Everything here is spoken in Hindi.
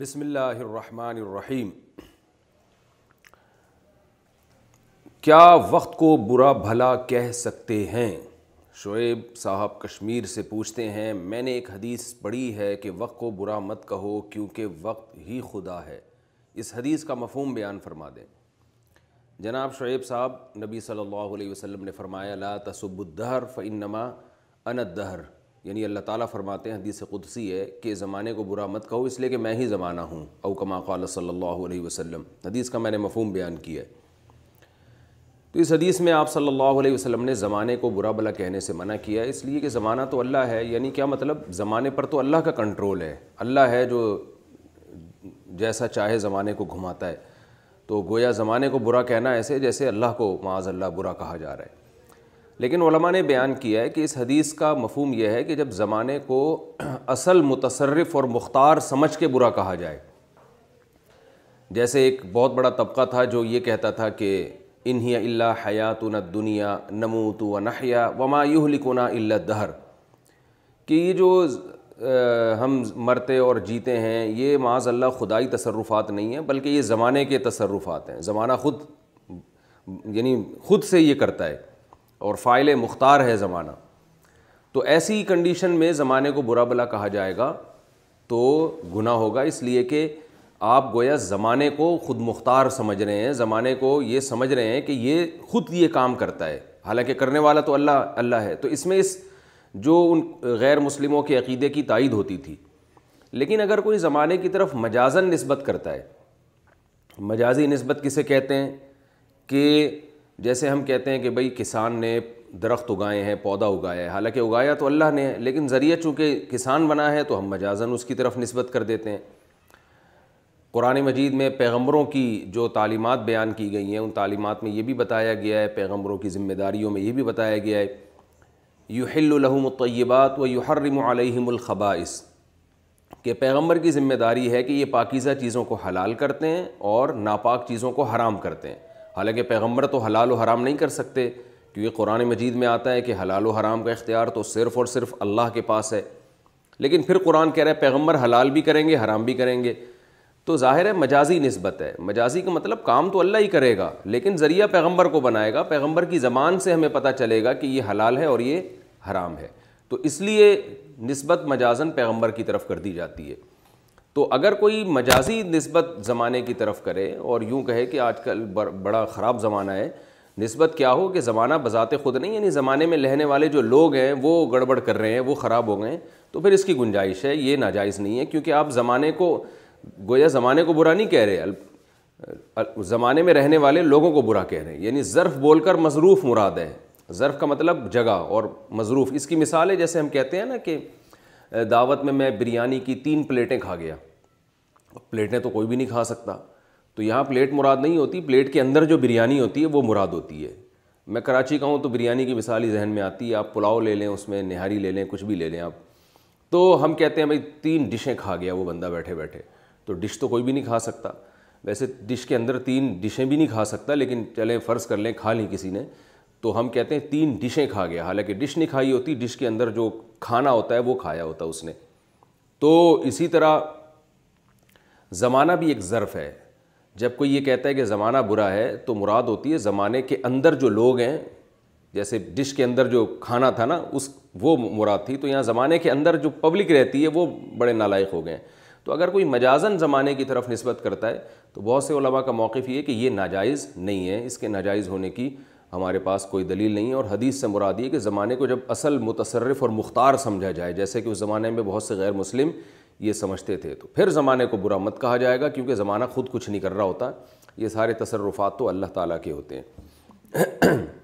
बिसमीम क्या वक्त को बुरा भला कह सकते हैं शुएब साहब कश्मीर से पूछते हैं मैंने एक हदीस पढ़ी है कि वक्त को बुरा मत कहो क्योंकि वक्त ही खुदा है इस हदीस का मफहम बयान फरमा दें जनाब शुएब साहब नबी सल्लल्लाहु अलैहि वसल्लम ने फरमाया ला तसब्बुद्दहर फ़िनमा अनदहर यानी अल्लाह ताला फरमाते हैं हदीस कुदसी है कि ज़माने को बुरा मत कहो इसलिए कि मैं ही ज़माना हूँ अवकमा कल सल्लल्लाहु अलैहि वसल्लम हदीस का मैंने मफहम बयान किया है तो इस हदीस में आप सल्लल्लाहु अलैहि वसल्लम ने ज़माने को बुरा भला कहने से मना किया है इसलिए कि ज़माना तो अल्लाह है यानी क्या मतलब ज़माने पर तो अल्लाह का कंट्रोल है अल्लाह है जो जैसा चाहे ज़माने को घुमाता है तो गोया ज़माने को बुरा कहना ऐसे जैसे अल्लाह को माज़ अल्लाह बुरा कहा जा रहा है लेकिन ओलमा ने बयान किया है कि इस हदीस का मफहम यह है कि जब ज़माने को असल मुतसरफ़ और मुख्तार समझ के बुरा कहा जाए जैसे एक बहुत बड़ा तबका था जो ये कहता था कि इन्हीं अल्ला हयात न दुनिया तो व नहया वमा युहलिकुना अल्ला दहर कि ये जो हम मरते और जीते हैं ये माज अल्लाह खुदाई तसरुफ़ात नहीं है बल्कि ये ज़माने के तसरुफ़ात हैं ज़माना ख़ुद यानी ख़ुद से ये करता है और फ़ाइल मुख्तार है ज़माना तो ऐसी कंडीशन में ज़माने को बुरा भला कहा जाएगा तो गुना होगा इसलिए कि आप गोया ज़माने को ख़ुद मुख्तार समझ रहे हैं ज़माने को ये समझ रहे हैं कि ये ख़ुद ये काम करता है हालांकि करने वाला तो अल्लाह अल्लाह है तो इसमें इस जो उन गैर मुस्लिमों के अकीदे की तायद होती थी लेकिन अगर कोई ज़माने की तरफ मजाजन नस्बत करता है मजाजी नस्बत किसे कहते हैं कि जैसे हम कहते हैं कि भाई किसान ने दरख्त उगाए हैं पौधा उगाया है हालांकि उगाया तो अल्लाह ने लेकिन ज़रिए चूँकि किसान बना है तो हम मजाजन उसकी तरफ नस्बत कर देते हैं कुरान मजीद में पैगम्बरों की जो तालीमत बयान की गई हैं उन तालीमत में ये भी बताया गया है पैगम्बरों की ज़िम्मेदारी में ये भी बताया गया है युहिल्लहमतयबात व युहरमलखबाइस के पैगम्बर की ज़िम्मेदारी है कि ये पाकिज़ा चीज़ों को हलाल करते हैं और नापाक चीज़ों को हराम करते हैं हालांकि पैगम्बर तो हलाल हराम नहीं कर सकते क्योंकि कुरान मजीद में आता है कि हलाल हराम का इख्तियार तो सिर्फ़ और सिर्फ अल्लाह के पास है लेकिन फिर कुरान कह रहा है पैगम्बर हलाल भी करेंगे हराम भी करेंगे तो जाहिर है मजाजी नस्बत है मजाजी का मतलब काम तो अल्लाह ही करेगा लेकिन ज़रिया पैगम्बर को बनाएगा पैगम्बर की ज़बान से हमें पता चलेगा कि ये हलाल है और ये हराम है तो इसलिए नस्बत मजाजन पैगम्बर की तरफ कर दी जाती है तो अगर कोई मजाजी नस्बत ज़माने की तरफ करे और यूँ कहे कि आजकल बड़ा ख़राब ज़माना है नस्बत क्या हो कि ज़माना बजाते ख़ुद नहीं यानी ज़माने में रहने वाले जो लोग हैं वो गड़बड़ कर रहे हैं वो ख़राब हो गए तो फिर इसकी गुंजाइश है ये नाजायज़ नहीं है क्योंकि आप ज़माने को गोया ज़माने को बुरा नहीं कह रहे ज़माने में रहने वाले लोगों को बुरा कह रहे हैं यानी ज़र्फ़ बोलकर मसरूफ़ मुराद है ज़र्फ़ का मतलब जगह और मसरूफ़ इसकी मिसाल है जैसे हम कहते हैं ना कि दावत में मैं बिरयानी की तीन प्लेटें खा गया प्लेटें तो कोई भी नहीं खा सकता तो यहाँ प्लेट मुराद नहीं होती प्लेट के अंदर जो बिरयानी होती है वो मुराद होती है मैं कराची का हूँ तो बिरयानी की मिसाल ही जहन में आती है आप पुलाव ले लें उसमें नहारी ले लें कुछ भी ले लें आप तो हम कहते हैं भाई तीन डिशें खा गया वो बंदा बैठे बैठे तो डिश तो कोई भी नहीं खा सकता वैसे डिश के अंदर तीन डिशें भी नहीं खा सकता लेकिन चलें फ़र्ज़ कर लें खा लें किसी ने तो हम कहते हैं तीन डिशें खा गया हालांकि डिश नहीं खाई होती डिश के अंदर जो खाना होता है वो खाया होता है उसने तो इसी तरह ज़माना भी एक ज़र्फ़ है जब कोई ये कहता है कि ज़माना बुरा है तो मुराद होती है ज़माने के अंदर जो लोग हैं जैसे डिश के अंदर जो खाना था ना उस वो मुराद थी तो यहाँ ज़माने के अंदर जो पब्लिक रहती है वो बड़े नालायक हो गए हैं तो अगर कोई मजाजन ज़माने की तरफ नस्बत करता है तो बहुत से उलमा का मौक़ ये कि ये नाजायज़ नहीं है इसके नाजायज़ होने की हमारे पास कोई दलील नहीं है और हदीस से मुराद ये कि ज़माने को जब असल मुतसरफ़ और मुख्तार समझा जाए जैसे कि उस ज़माने में बहुत से गैर मुस्लिम ये समझते थे तो फिर ज़माने को बुरा मत कहा जाएगा क्योंकि ज़माना ख़ुद कुछ नहीं कर रहा होता ये सारे तसरफ़ात तो अल्लाह ताला के होते हैं